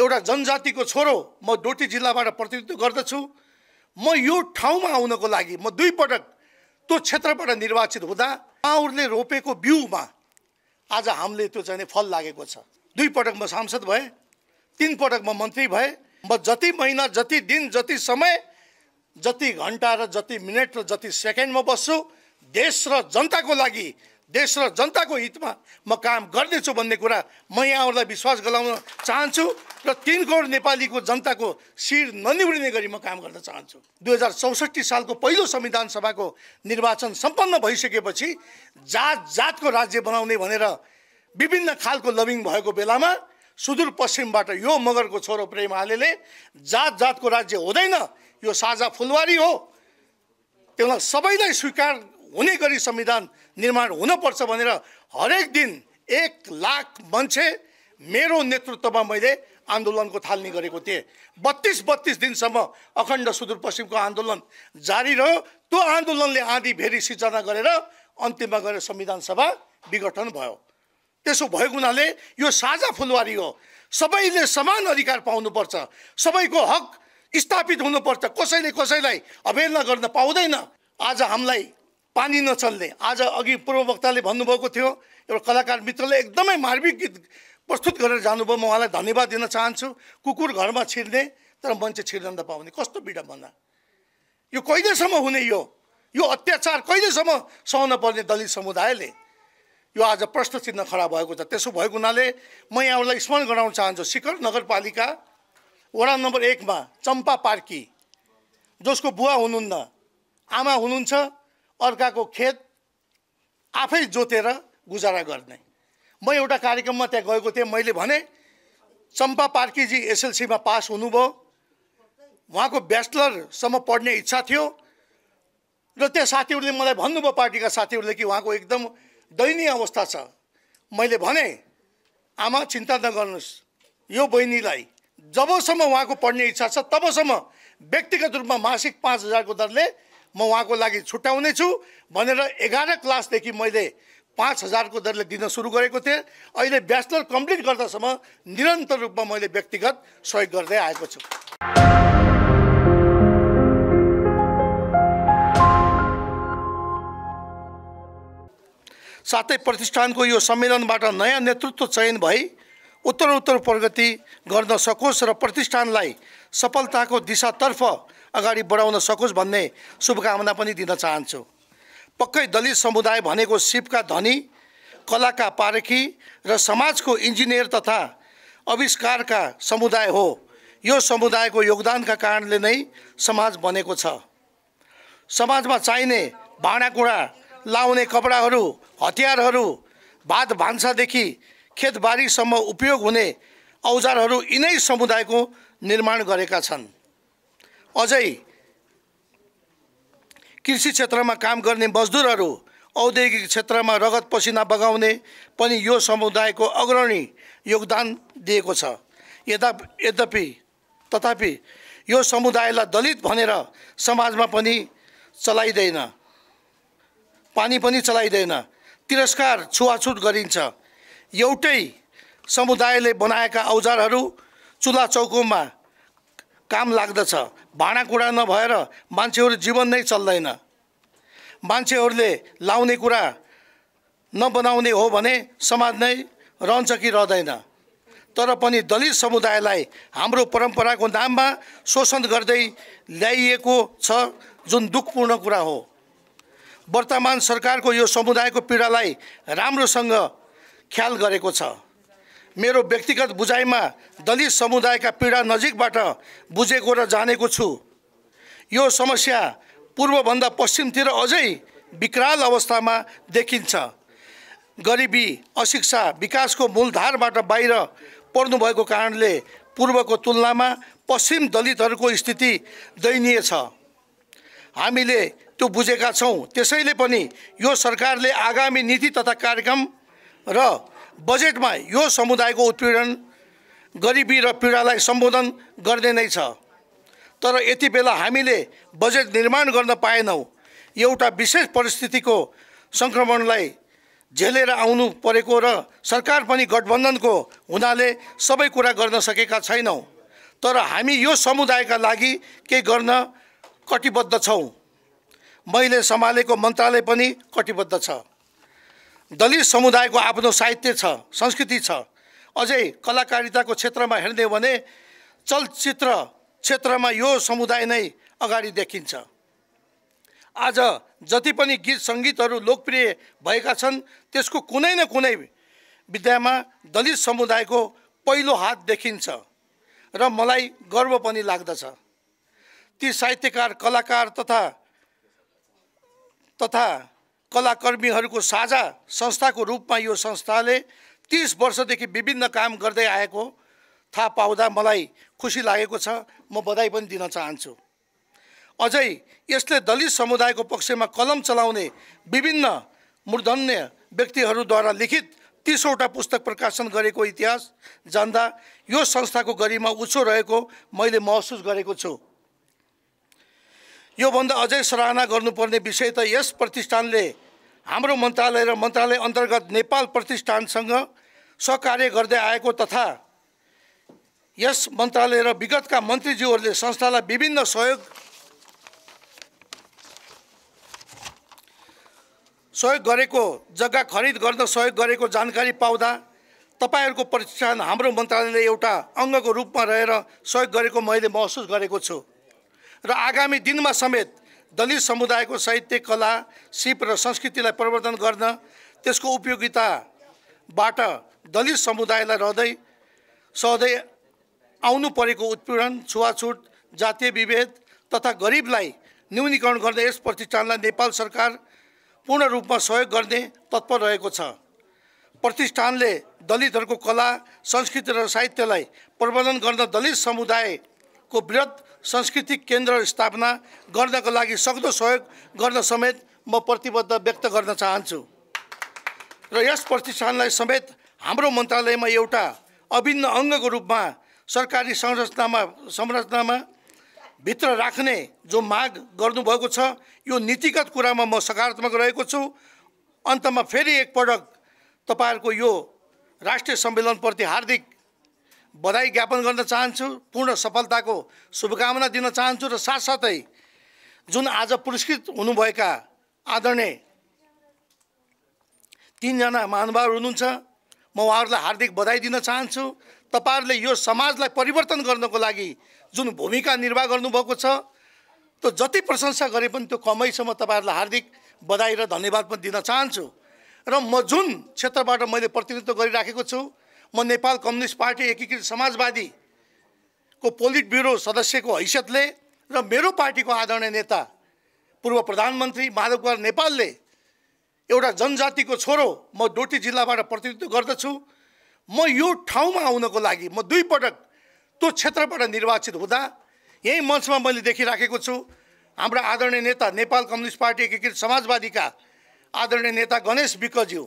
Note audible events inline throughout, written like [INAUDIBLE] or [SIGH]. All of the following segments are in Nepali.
एउटा जनजातिको छोरो म डोटी जिल्लाबाट प्रतिनिधित्व गर्दछु म यो ठाउँमा आउनको लागि म दुईपटक त्यो क्षेत्रबाट निर्वाचित हुँदा उहाँहरूले रोपेको बिउमा आज हामीले त्यो चाहिँ फल लागेको छ दुईपटक म सांसद भएँ पटक म मन्त्री भएँ म जति महिना जति दिन जति समय जति घन्टा र जति मिनट र जति सेकेन्डमा बस्छु देश र जनताको लागि देश र जनताको हितमा म काम गर्नेछु भन्ने कुरा म यहाँहरूलाई विश्वास गराउन चाहन्छु र तिन करोड नेपालीको जनताको शिर ननिउरिने गरी म काम गर्न चाहन्छु दुई हजार चौसठी सालको पहिलो संविधान सभाको निर्वाचन सम्पन्न भइसकेपछि जात जातको राज्य बनाउने भनेर विभिन्न खालको लभिङ भएको बेलामा सुदूरपश्चिमबाट यो मगरको छोरो प्रेम आलेले जात जातको राज्य हुँदैन यो साझा फुलवारी हो त्यसलाई सबैलाई स्वीकार हुने गरी संविधान निर्माण हुनुपर्छ भनेर हरेक दिन एक लाख मान्छे मेरो नेतृत्वमा मैले आन्दोलनको थालनी गरेको थिएँ बत्तिस बत्तिस दिनसम्म अखण्ड सुदूरपश्चिमको आन्दोलन जारी रह्यो त्यो आन्दोलनले आँधी भेरी सिर्जना गरेर अन्तिममा गएर संविधान सभा विघटन भयो त्यसो भएको हुनाले यो साझा फुलवारी हो सबैले समान अधिकार पाउनुपर्छ सबैको हक स्थापित हुनुपर्छ कसैले कसैलाई अवहेलना गर्न पाउँदैन आज हामीलाई पानी नचल्ने आज अघि पूर्व वक्ताले भन्नुभएको थियो एउटा कलाकार मित्रले एकदमै मार्मिक गीत प्रस्तुत गरेर जानुभयो म उहाँलाई धन्यवाद दिन चाहन्छु कुकुर घरमा छिर्ने तर मान्छे छिर्न नपाउने कस्तो विडम्बना यो कहिलेसम्म हुने यो यो अत्याचार कहिलेसम्म सहन पर्ने दलित समुदायले यो आज प्रश्न चिन्ह खडा भएको छ त्यसो भएको हुनाले म यहाँलाई स्मरण गराउन चाहन्छु शिखर नगरपालिका वडा नम्बर एकमा चम्पा पार्की जसको बुवा हुनुहुन्न आमा हुनुहुन्छ अर्काको खेत आफै जोतेर गुजारा गर्ने म एउटा कार्यक्रममा त्यहाँ गएको थिएँ मैले भने चम्पा पार्कीजी एसएलसीमा पास हुनुभयो उहाँको ब्याचलरसम्म पढ्ने इच्छा थियो र त्यहाँ साथीहरूले मलाई भन्नुभयो पार्टीका साथीहरूले कि उहाँको एकदम दयनीय अवस्था छ मैले भने आमा चिन्ता नगर्नुहोस् यो बहिनीलाई जबसम्म उहाँको पढ्ने इच्छा छ तबसम्म व्यक्तिगत रूपमा मासिक पाँच हजारको दरले म उहाँको लागि छुट्याउने छु भनेर एघार क्लासदेखि मैले पाँच हजारको दरले दिन सुरु गरेको थिएँ अहिले ब्याचलर कम्प्लिट गर्दासम्म निरन्तर रूपमा मैले व्यक्तिगत सहयोग गर्दै आएको छु साथै प्रतिष्ठानको यो सम्मेलनबाट नयाँ नेतृत्व चयन भई उत्तर उत्तर प्रगति गर्न सकोस् र प्रतिष्ठानलाई सफलताको दिशातर्फ अगाडि बढाउन सकोस् भन्ने शुभकामना पनि दिन चाहन्छु पक्कै दलित समुदाय भनेको शिवका धनी कलाका पारखी र समाजको इन्जिनियर तथा आविष्कारका समुदाय हो यो समुदायको योगदानका कारणले नै समाज बनेको छ समाजमा चाहिने भाँडाकुँडा लाउने कपडाहरू हतियारहरू भात भान्सादेखि खेतबारीसम्म उपयोग हुने औजारहरू यिनै समुदायको निर्माण गरेका छन् अझै कृषि क्षेत्रमा काम गर्ने मजदुरहरू औद्योगिक क्षेत्रमा रगत पसिना बगाउने पनि यो समुदायको अग्रणी योगदान दिएको छ यदा यद्यपि तथापि यो समुदायलाई दलित भनेर समाजमा पनि चलाइँदैन पानी पनि चलाइँदैन तिरस्कार छुवाछुत गरिन्छ एउटै समुदायले बनाएका औजारहरू चुल्हा चौकोमा काम लाग्दछ भाँडाकुँडा नभएर मान्छेहरू जीवन नै चल्दैन मान्छेहरूले लाउने कुरा नबनाउने हो भने समाज नै रहन्छ कि रहँदैन तर पनि दलित समुदायलाई हाम्रो परम्पराको नाममा शोषण गर्दै ल्याइएको छ जुन दुःखपूर्ण कुरा हो वर्तमान सरकारको यो समुदायको पीडालाई राम्रोसँग ख्याल गरेको छ मेरो व्यक्तिगत बुझाइमा दलित समुदायका पीडा नजिकबाट बुझेको र जानेको छु यो समस्या पूर्वभन्दा पश्चिमतिर अझै विकराल अवस्थामा देखिन्छ गरिबी अशिक्षा विकासको मूलधारबाट बाहिर पर्नुभएको कारणले पूर्वको तुलनामा पश्चिम दलितहरूको स्थिति दयनीय छ हामीले त्यो बुझेका छौँ त्यसैले पनि यो सरकारले आगामी नीति तथा कार्यक्रम र बजेटमा यो समुदायको उत्पीडन गरिबी र पीडालाई सम्बोधन गर्ने नै छ तर यति बेला हामीले बजेट निर्माण गर्न पाएनौँ एउटा विशेष परिस्थितिको सङ्क्रमणलाई झेलेर आउनु परेको र सरकार पनि गठबन्धनको हुनाले सबै कुरा गर्न सकेका छैनौँ तर हामी यो समुदायका लागि के गर्न कटिबद्ध छौँ मैले सम्हालेको मन्त्रालय पनि कटिबद्ध छ दलित समुदायको आफ्नो साहित्य छ संस्कृति छ अझै कलाकारिताको क्षेत्रमा हेर्ने हो भने चलचित्र क्षेत्रमा यो समुदाय नै अगाडि देखिन्छ आज जति पनि गीत सङ्गीतहरू लोकप्रिय भएका छन् त्यसको कुनै न कुनै विद्यामा दलित समुदायको पहिलो हात देखिन्छ र मलाई गर्व पनि लाग्दछ ती साहित्यकार कलाकार तथा तथा कलाकर्मीहरूको साझा संस्थाको रूपमा यो संस्थाले तिस वर्षदेखि विभिन्न काम गर्दै आएको थाहा पाउँदा मलाई खुसी लागेको छ म बधाई पनि दिन चाहन्छु अझै यसले दलित समुदायको पक्षमा कलम चलाउने विभिन्न मूर्धन्य व्यक्तिहरूद्वारा लिखित तिसवटा पुस्तक प्रकाशन गरेको इतिहास जान्दा यो संस्थाको गरिमा उचो रहेको मैले महसुस गरेको छु योभन्दा अझै सराहना गर्नुपर्ने विषय त यस प्रतिष्ठानले हाम्रो मन्त्रालय र मन्त्रालय अन्तर्गत नेपाल प्रतिष्ठानसँग सहकार्य गर्दै आएको तथा यस मन्त्रालय र विगतका मन्त्रीज्यूहरूले संस्थालाई विभिन्न सहयोग सहयोग गरेको जग्गा खरिद गर्न सहयोग गरेको जानकारी पाउँदा तपाईँहरूको प्रतिष्ठान हाम्रो मन्त्रालयले एउटा अङ्गको रूपमा रहेर सहयोग गरेको मैले महसुस गरेको छु र आगामी दिनमा समेत दलित समुदायको साहित्य कला सिप र संस्कृतिलाई प्रवर्धन गर्न त्यसको उपयोगिताबाट दलित समुदायलाई रहँदै सहँदै आउनु परेको उत्पीडन छुवाछुत जातीय विभेद तथा गरिबलाई न्यूनीकरण गर्ने यस प्रतिष्ठानलाई नेपाल सरकार पूर्ण रूपमा सहयोग गर्ने तत्पर रहेको छ प्रतिष्ठानले दलितहरूको कला संस्कृति र साहित्यलाई प्रबन्धन गर्न दलित समुदाय को वृहत सांस्कृतिक केन्द्र स्थापना गर्नको लागि सक्दो सहयोग गर्न समेत म प्रतिबद्ध व्यक्त गर्न चाहन्छु र यस प्रतिष्ठानलाई समेत हाम्रो मन्त्रालयमा एउटा अभिन्न अङ्गको रूपमा सरकारी संरचनामा संरचनामा भित्र राख्ने जो माग गर्नुभएको छ यो नीतिगत कुरामा म सकारात्मक रहेको छु अन्तमा फेरि एकपटक तपाईँहरूको यो राष्ट्रिय सम्मेलनप्रति हार्दिक बधाई ज्ञापन गर्न चाहन्छु पूर्ण सफलताको शुभकामना दिन चाहन्छु र साथसाथै जुन आज पुरस्कृत हुनुभएका आदरणीय तिनजना महानुभावहरू हुनुहुन्छ म उहाँहरूलाई हार्दिक बधाई दिन चाहन्छु तपाईँहरूले यो समाजलाई परिवर्तन गर्नको लागि जुन भूमिका निर्वाह गर्नुभएको छ त्यो जति प्रशंसा गरे पनि त्यो कमै छ म तपाईँहरूलाई हार्दिक बधाई र धन्यवाद पनि दिन चाहन्छु र म जुन क्षेत्रबाट मैले प्रतिनिधित्व गरिराखेको छु म नेपाल कम्युनिस्ट पार्टी एकीकृत समाजवादीको पोलिट ब्युरो सदस्यको हैसियतले र मेरो पार्टीको आदरणीय नेता पूर्व प्रधानमन्त्री माधव कुमार नेपालले एउटा जनजातिको छोरो म डोटी जिल्लाबाट प्रतिनिधित्व गर्दछु म यो ठाउँमा आउनको लागि म दुईपटक त्यो क्षेत्रबाट निर्वाचित हुँदा यही मञ्चमा मैले देखिराखेको छु हाम्रा आदरणीय नेता नेपाल कम्युनिस्ट पार्टी एकीकृत समाजवादीका आदरणीय नेता गणेश विकज्यू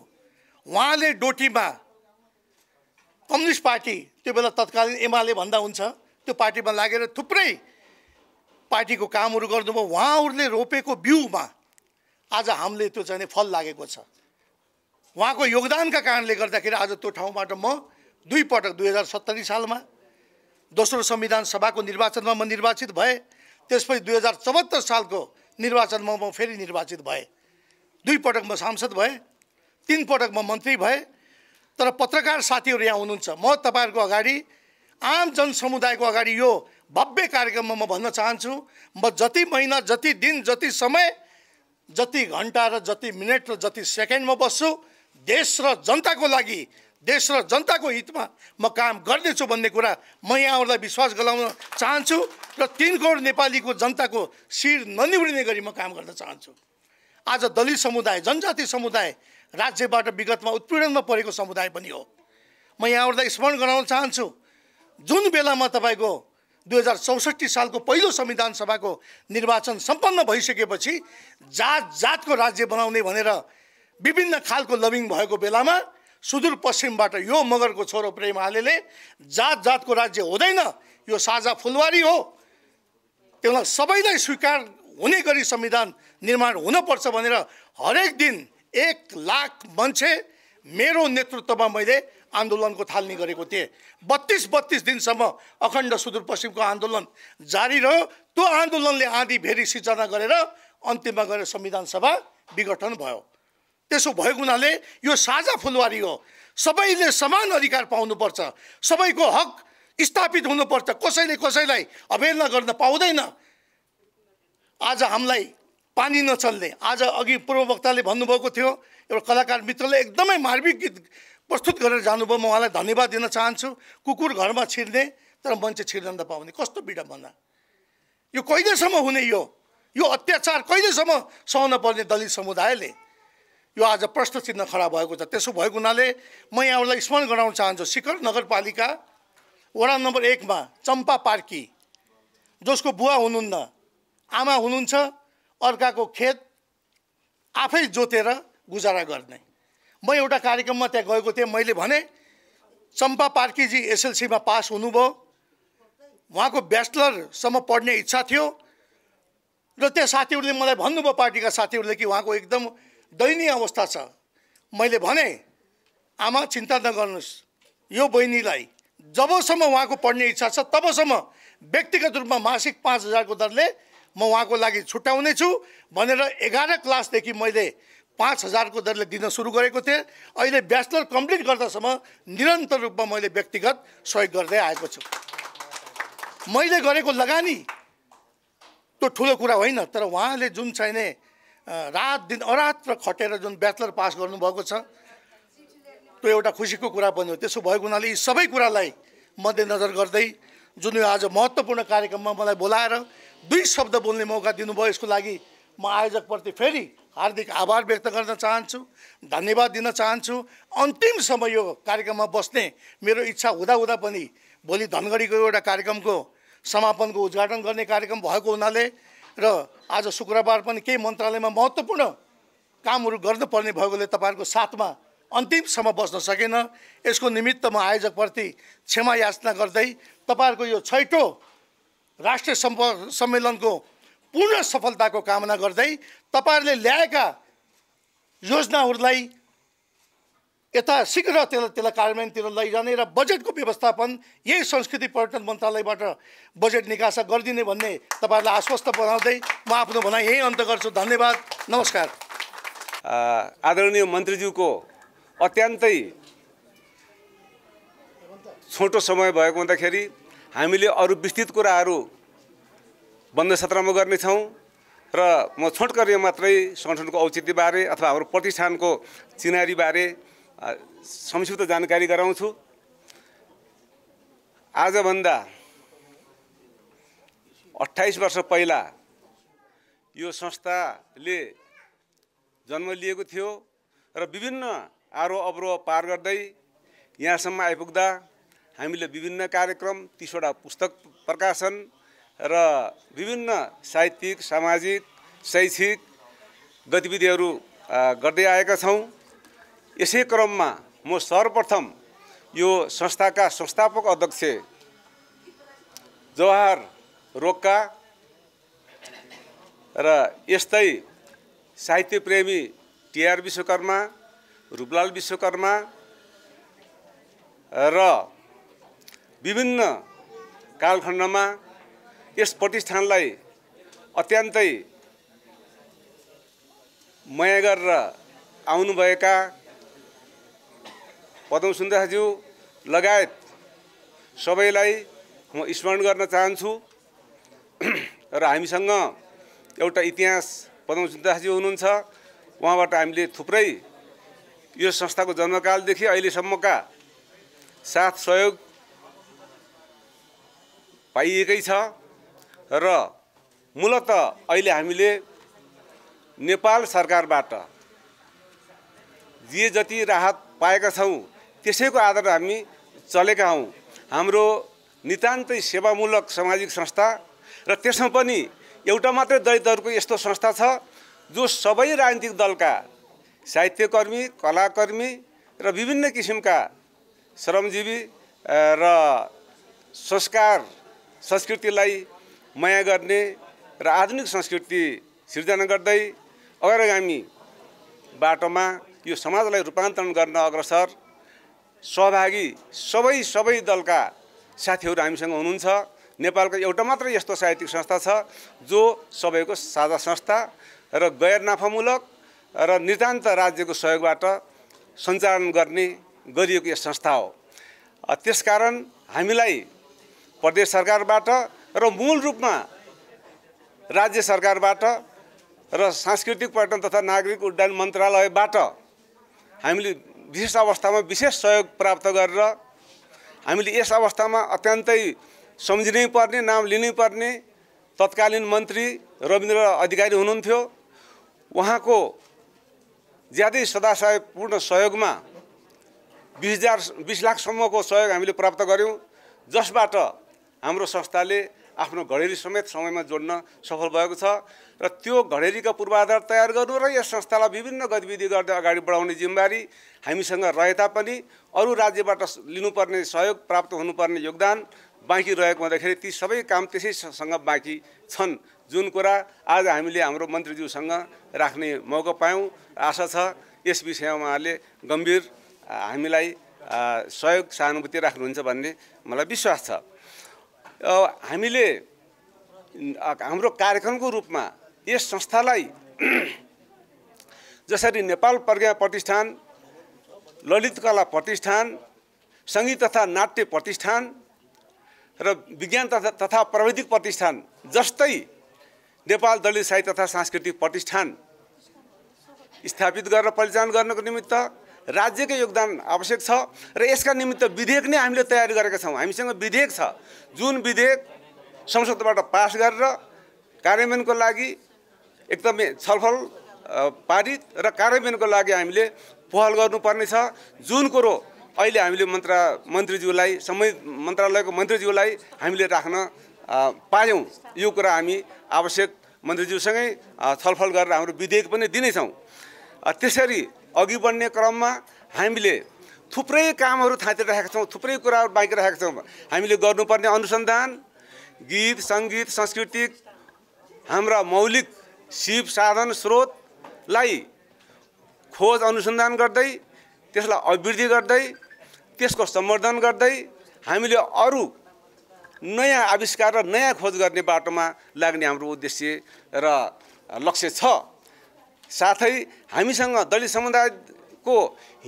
उहाँले डोटीमा कम्युनिस्ट पार्टी त्यो बेला तत्कालीन एमाले भन्दा हुन्छ त्यो पार्टीमा लागेर थुप्रै पार्टीको कामहरू गर्नुभयो उहाँहरूले रोपेको बिउमा आज हामीले त्यो चाहिँ फल लागेको छ उहाँको योगदानका कारणले गर्दाखेरि आज त्यो ठाउँबाट म दुई पटक दुई हजार सत्तरी सालमा दोस्रो संविधान सभाको निर्वाचनमा म निर्वाचित भएँ त्यसपछि दुई हजार चौहत्तर सालको निर्वाचनमा म फेरि निर्वाचित भएँ दुई पटक म सांसद भएँ तिन पटक म मन्त्री भएँ तर पत्रकार साथीहरू यहाँ हुनुहुन्छ म तपाईँहरूको अगाडि आम जनसमुदायको अगाडि यो भव्य कार्यक्रममा म भन्न चाहन्छु म जति महिना जति दिन जति समय जति घन्टा र जति मिनट र जति सेकेन्डमा बस्छु देश र जनताको लागि देश र जनताको हितमा म काम गर्नेछु भन्ने कुरा म यहाँहरूलाई विश्वास गराउन चाहन्छु र तिन करोड नेपालीको जनताको शिर ननिउरिने गरी म काम गर्न चाहन्छु आज दलित समुदाय जनजाति समुदाय राज्यबाट विगतमा उत्पीडनमा परेको समुदाय पनि हो म यहाँबाट स्मरण गराउन चाहन्छु जुन बेलामा तपाईँको दुई हजार चौसठी सालको पहिलो संविधान सभाको निर्वाचन सम्पन्न भइसकेपछि जात जातको राज्य बनाउने भनेर विभिन्न खालको लभिङ भएको बेलामा सुदूरपश्चिमबाट यो मगरको छोरो प्रेम आलेले जात जातको राज्य हुँदैन यो साझा फुलवारी हो त्यसलाई सबैलाई स्वीकार हुने गरी संविधान निर्माण हुनपर्छ भनेर हरेक दिन एक लाख मान्छे मेरो नेतृत्वमा मैले आन्दोलनको थालनी गरेको थिएँ बत्तिस बत्तिस दिनसम्म अखण्ड सुदूरपश्चिमको आन्दोलन जारी रह्यो त्यो आन्दोलनले आँधी भेरी सिर्जना गरेर अन्तिममा गएर संविधान सभा विघटन भयो त्यसो भएको हुनाले यो साझा फुलवारी हो सबैले समान अधिकार पाउनुपर्छ सबैको हक स्थापित हुनुपर्छ कसैले कसैलाई अवहेलना गर्न पाउँदैन आज हामीलाई पानी नचल्ने आज अघि पूर्व वक्ताले भन्नुभएको थियो एउटा कलाकार मित्रले एकदमै मार्मिक गीत प्रस्तुत गरेर जानुभयो म उहाँलाई धन्यवाद दिन चाहन्छु कुकुर घरमा छिर्ने तर मान्छे छिर्न पाउने कस्तो विडम्बना यो कहिलेसम्म हुने यो यो अत्याचार कहिलेसम्म सहन पर्ने दलित समुदायले यो आज प्रश्न चिन्ह खडा भएको छ त्यसो भएको हुनाले म यहाँहरूलाई स्मरण गराउन चाहन्छु शिखर नगरपालिका वडा नम्बर एकमा चम्पा पार्की जसको बुवा हुनुहुन्न आमा हुनुहुन्छ अर्काको खेत आफै जोतेर गुजारा गर्ने म एउटा कार्यक्रममा त्यहाँ गएको थिएँ मैले भने चम्पा पार्कीजी एसएलसीमा पास हुनुभयो उहाँको ब्याचलरसम्म पढ्ने इच्छा थियो र त्यहाँ साथीहरूले मलाई भन्नुभयो पार्टीका साथीहरूले कि उहाँको एकदम दयनीय अवस्था छ मैले भने आमा चिन्ता नगर्नुहोस् यो बहिनीलाई जबसम्म उहाँको पढ्ने इच्छा छ तबसम्म व्यक्तिगत रूपमा मासिक पाँच हजारको दरले म उहाँको लागि छुट्याउनेछु भनेर एघार क्लासदेखि मैले पाँच हजारको दरले दिन सुरु गरेको थिएँ अहिले ब्याचलर कम्प्लिट गर्दासम्म निरन्तर रूपमा मैले व्यक्तिगत सहयोग गर्दै आएको छु मैले गरेको लगानी त्यो ठुलो कुरा होइन तर उहाँले जुन चाहिँ चाहिने रात दिन अरात्र खटेर जुन ब्याचलर पास गर्नुभएको छ त्यो एउटा खुसीको कुरा बन्यो त्यसो भएको हुनाले यी सबै कुरालाई मध्यनजर गर्दै जुन यो आज महत्त्वपूर्ण कार्यक्रममा मलाई बोलाएर दुई शब्द बोल्ने मौका दिनुभयो यसको लागि म आयोजकप्रति फेरि हार्दिक आभार व्यक्त गर्न चाहन्छु धन्यवाद दिन चाहन्छु अन्तिमसम्म यो कार्यक्रममा बस्ने मेरो इच्छा हुँदा हुँदा पनि भोलि धनगढीको एउटा कार्यक्रमको समापनको उद्घाटन गर्ने कार्यक्रम भएको हुनाले र आज शुक्रबार पनि केही मन्त्रालयमा महत्त्वपूर्ण कामहरू गर्नुपर्ने भएकोले तपाईँहरूको साथमा अन्तिमसम्म बस्न सकेन यसको निमित्त म आयोजकप्रति क्षमा याचना गर्दै तपाईँहरूको यो छैठो राष्ट्रिय सम्प सम्मेलनको पूर्ण सफलताको कामना गर्दै तपाईँहरूले ल्याएका योजनाहरूलाई यता शीघ्र त्यसलाई त्यसलाई कार्यान्वयनतिर लैजाने र बजेटको व्यवस्थापन यही संस्कृति पर्यटन मन्त्रालयबाट बजेट निकासा गरिदिने भन्ने तपाईँहरूलाई आश्वस्त बनाउँदै म आफ्नो भनाइ यही अन्त गर्छु धन्यवाद नमस्कार आदरणीय मन्त्रीज्यूको अत्यन्तै छोटो समय भएको हुँदाखेरि हामीले अरू विस्तृत कुराहरू बन्द सत्रमा गर्नेछौँ र म छोटकर्य मात्रै सङ्गठनको औचित्यबारे अथवा हाम्रो प्रतिष्ठानको चिनारीबारे संक्षिप्त जानकारी गराउँछु आजभन्दा अट्ठाइस वर्ष पहिला यो संस्थाले जन्म लिएको थियो र विभिन्न आरोह अवरोह पार गर्दै यहाँसम्म आइपुग्दा हामीले विभिन्न कार्यक्रम तिसवटा पुस्तक प्रकाशन र विभिन्न साहित्यिक सामाजिक शैक्षिक गतिविधिहरू गर्दै आएका छौँ यसै क्रममा म सर्वप्रथम यो संस्थाका संस्थापक अध्यक्ष जवाहर रोक्का र यस्तै प्रेमी टिआर विश्वकर्मा रूपलाल विश्वकर्मा र विभिन्न कालखण्डमा यस प्रतिष्ठानलाई अत्यन्तै माया गरेर आउनुभएका पदम सुन्दरज्यू लगायत सबैलाई म स्मरण गर्न चाहन्छु [CLEARS THROAT] र हामीसँग एउटा इतिहास पदम सुन्दरज्यू हुनुहुन्छ उहाँबाट हामीले थुप्रै यो संस्थाको जन्मकालदेखि अहिलेसम्मका साथ सहयोग पाइएकै छ र मूलत अहिले हामीले नेपाल सरकारबाट जे जति राहत पाएका छौँ त्यसैको आधारमा हामी चलेका हौँ हाम्रो नितान्तै सेवामूलक सामाजिक संस्था र त्यसमा पनि एउटा मात्रै दलितहरूको यस्तो संस्था छ जो सबै राजनीतिक दलका साहित्यकर्मी कलाकर्मी र विभिन्न किसिमका श्रमजीवी र संस्कार संस्कृतिलाई माया गर्ने र आधुनिक संस्कृति सिर्जना गर्दै अग्रगामी बाटोमा यो समाजलाई रूपान्तरण गर्न अग्रसर सहभागी सबै सबै दलका साथीहरू हामीसँग हुनुहुन्छ नेपालको एउटा मात्र यस्तो साहित्यिक संस्था छ जो सबैको साझा संस्था र गैर नाफामूलक र नितान्त राज्यको सहयोगबाट सञ्चालन गर्ने गरिएको यस संस्था हो त्यसकारण हामीलाई प्रदेश सरकारबाट र मूल रूपमा राज्य सरकारबाट र सांस्कृतिक पर्यटन तथा नागरिक उड्डयन मन्त्रालयबाट हामीले विशेष अवस्थामा विशेष सहयोग प्राप्त गरेर हामीले यस अवस्थामा अत्यन्तै सम्झिनै पर्ने नाम लिनै पर्ने तत्कालीन मन्त्री रविन्द्र अधिकारी हुनुहुन्थ्यो उहाँको ज्यादै सदाशयपूर्ण सहयोगमा बिस हजार बिस लाखसम्मको सहयोग हामीले प्राप्त गऱ्यौँ जसबाट हाम्रो संस्थाले आफ्नो घडेरी समेत समयमा जोड्न सफल भएको छ र त्यो घडेरीका पूर्वाधार तयार गर्नु र यस संस्थालाई विभिन्न गतिविधि गर्दै अगाडि बढाउने जिम्मेवारी हामीसँग रहे तापनि अरू राज्यबाट लिनुपर्ने सहयोग प्राप्त हुनुपर्ने योगदान बाँकी रहेको हुँदाखेरि ती सबै काम त्यसैसँग बाँकी छन् जुन कुरा आज हामीले हाम्रो मन्त्रीज्यूसँग राख्ने मौका पायौँ आशा छ यस विषयमा उहाँले गम्भीर हामीलाई सहयोग सहानुभूति राख्नुहुन्छ भन्ने मलाई विश्वास छ हामीले हाम्रो कार्यक्रमको रूपमा यस संस्थालाई [CLEARS THROAT] जसरी नेपाल प्रज्ञा प्रतिष्ठान ललित कला प्रतिष्ठान सङ्गीत तथा नाट्य प्रतिष्ठान र विज्ञान तथा तथा प्रविधिक प्रतिष्ठान जस्तै नेपाल दलित साहित्य तथा सांस्कृतिक प्रतिष्ठान स्थापित गरेर परिचालन गर्नको निमित्त राज्यकै योगदान आवश्यक छ र यसका निमित्त विधेयक नै हामीले तयारी गरेका छौँ हामीसँग विधेयक छ जुन विधेयक संसदबाट पास गरेर कार्यान्वयनको लागि एकदमै छलफल पारित र कार्यान्वयनको लागि हामीले पहल गर्नुपर्नेछ जुन कुरो अहिले हामीले मन्त्र मन्त्रीज्यूलाई सम्बन्धित मन्त्रालयको मन्त्रीज्यूलाई हामीले राख्न पायौँ यो कुरा हामी आवश्यक मन्त्रीज्यूसँगै छलफल गरेर हाम्रो विधेयक पनि दिनेछौँ त्यसरी अघि बढ्ने क्रममा हामीले थुप्रै कामहरू थाँतिराखेका छौँ थुप्रै कुराहरू बाँकी राखेका छौँ हामीले गर्नुपर्ने अनुसन्धान गीत सङ्गीत सांस्कृतिक हाम्रा मौलिक शिव साधन स्रोतलाई खोज अनुसन्धान गर्दै त्यसलाई अभिवृद्धि गर्दै त्यसको सम्वर्धन गर्दै हामीले अरू नयाँ आविष्कार र नयाँ खोज गर्ने बाटोमा लाग्ने हाम्रो उद्देश्य र लक्ष्य छ साथै हामीसँग दलित समुदायको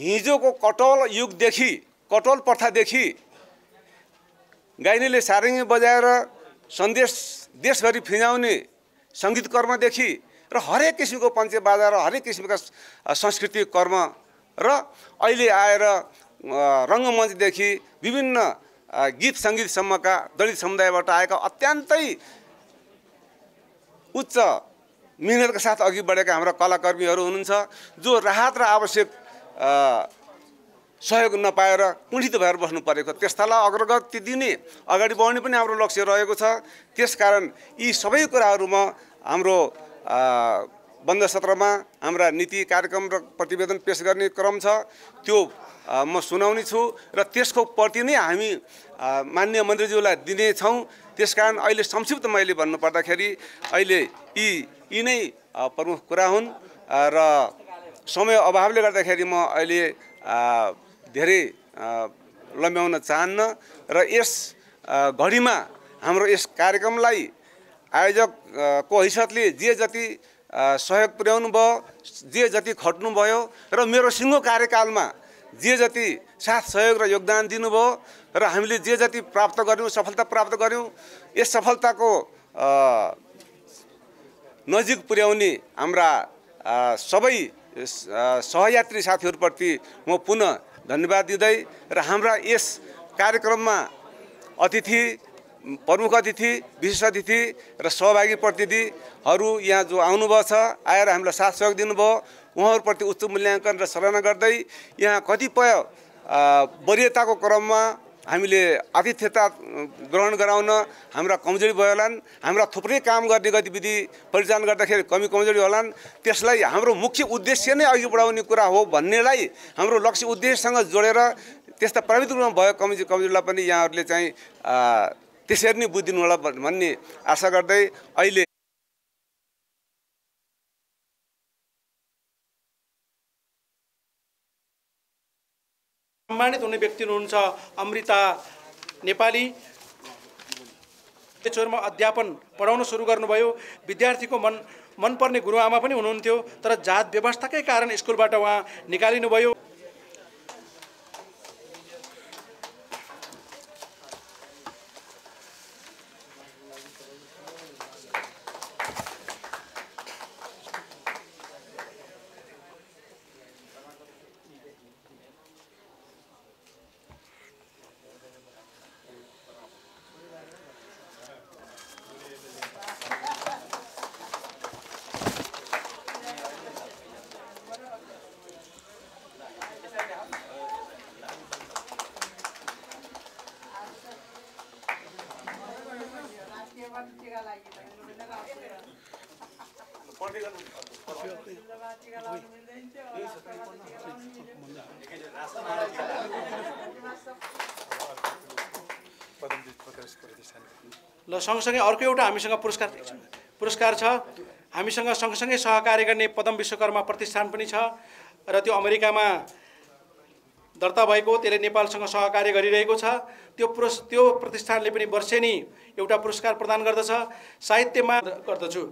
हिजोको कटौल युगदेखि कटौल प्रथादेखि गाइनीले सारङ्गी बजाएर सन्देश देशभरि फिजाउने सङ्गीत कर्मदेखि र हरेक किसिमको पञ्चे बाजा र हरेक किसिमका सांस्कृतिक कर्म र अहिले आएर रङ्गमञ्चदेखि विभिन्न गीत सङ्गीतसम्मका दलित समुदायबाट आएका अत्यन्तै उच्च मिहिनेतका साथ अघि बढेका हाम्रा कलाकर्मीहरू हुनुहुन्छ जो राहत र आवश्यक सहयोग नपाएर कुण्ठित भएर बस्नु परेको त्यस्तालाई अग्रगति दिने अगाडि बढ्ने पनि हाम्रो लक्ष्य रहेको छ त्यसकारण यी सबै कुराहरूमा हाम्रो बन्द सत्रमा हाम्रा नीति कार्यक्रम र प्रतिवेदन पेस गर्ने क्रम छ त्यो म सुनाउने छु र त्यसको प्रति नै हामी मान्य मन्त्रीज्यूलाई दिनेछौँ त्यसकारण अहिले संक्षिप्त मैले भन्नुपर्दाखेरि अहिले यी यी नै प्रमुख कुरा हुन् र समय अभावले गर्दाखेरि म अहिले धेरै लम्ब्याउन चाहन्न र यस घडीमा हाम्रो यस कार्यक्रमलाई आयोजकको हैसियतले जे जति सहयोग पुर्याउनु भयो जे जति खट्नुभयो र मेरो सिङ्गो कार्यकालमा जे जति साथ सहयोग र योगदान दिनुभयो र हामीले जे जति प्राप्त गऱ्यौँ सफलता प्राप्त गऱ्यौँ यस सफलताको नजिक पुर्याउने हाम्रा सबै सहयात्री साथीहरूप्रति म पुनः धन्यवाद दिँदै र हाम्रा यस कार्यक्रममा अतिथि प्रमुख अतिथि विशेष अतिथि र सहभागी प्रतिनिधिहरू यहाँ जो आउनुभएको छ आएर हामीलाई साथ सहयोग दिनुभयो उहाँहरूप्रति उच्च मूल्याङ्कन र सराहना गर्दै यहाँ कतिपय वरियताको क्रममा हामीले आतिथ्यता ग्रहण गराउन हाम्रा कमजोरी भयो होलान् हाम्रा थुप्रै काम गर्ने गतिविधि परिचालन गर्दाखेरि कमी कमजोरी होलान् त्यसलाई हाम्रो मुख्य उद्देश्य नै अघि बढाउने कुरा हो भन्नेलाई हाम्रो लक्ष्य उद्देश्यसँग जोडेर त्यस्ता प्रविधि रूपमा भयो कमजोरी कमजोरीलाई पनि यहाँहरूले चाहिँ त्यसरी नै बुझिदिनु होला भन्ने आशा गर्दै अहिले सम्मानित हुने व्यक्ति हुनुहुन्छ अमृता नेपाली चोरमा अध्यापन पढाउन सुरु गर्नुभयो विद्यार्थीको मन मनपर्ने गुरुआमा पनि हुनुहुन्थ्यो तर जात व्यवस्थाकै कारण स्कुलबाट उहाँ निकालिनुभयो र सँगसँगै अर्को एउटा हामीसँग पुरस्कार पुरस्कार छ हामीसँग सँगसँगै सहकार्य गर्ने पदम विश्वकर्मा प्रतिष्ठान पनि छ र त्यो अमेरिकामा दर्ता भएको त्यसले नेपालसँग सहकार्य गरिरहेको छ त्यो पुरस् त्यो प्रतिष्ठानले पनि वर्षेनी एउटा पुरस्कार प्रदान गर्दछ साहित्यमा गर्दछु